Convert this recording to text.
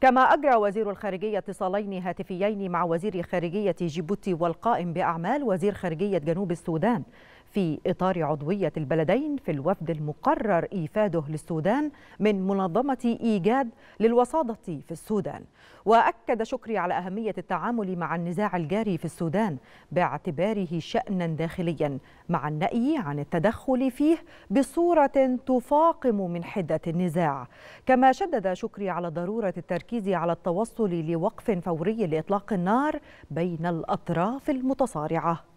كما أجرى وزير الخارجية اتصالين هاتفيين مع وزير خارجية جيبوتي والقائم بأعمال وزير خارجية جنوب السودان في إطار عضوية البلدين في الوفد المقرر إيفاده للسودان من منظمة إيجاد للوساطة في السودان وأكد شكري على أهمية التعامل مع النزاع الجاري في السودان باعتباره شأنا داخليا مع النأي عن التدخل فيه بصورة تفاقم من حدة النزاع كما شدد شكري على ضرورة التركيز على التوصل لوقف فوري لإطلاق النار بين الأطراف المتصارعة